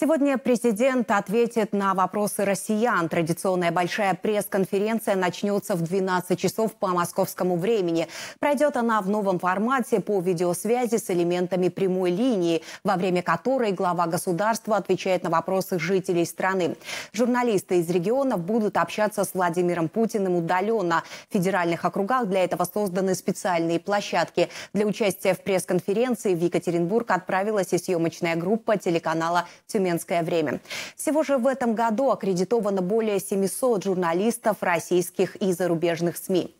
Сегодня президент ответит на вопросы россиян. Традиционная большая пресс-конференция начнется в 12 часов по московскому времени. Пройдет она в новом формате по видеосвязи с элементами прямой линии, во время которой глава государства отвечает на вопросы жителей страны. Журналисты из регионов будут общаться с Владимиром Путиным удаленно. В федеральных округах для этого созданы специальные площадки. Для участия в пресс-конференции в Екатеринбург отправилась и съемочная группа телеканала «Тюмень» армянское время. Всего же в этом году аккредитовано более 700 журналистов российских и зарубежных СМИ.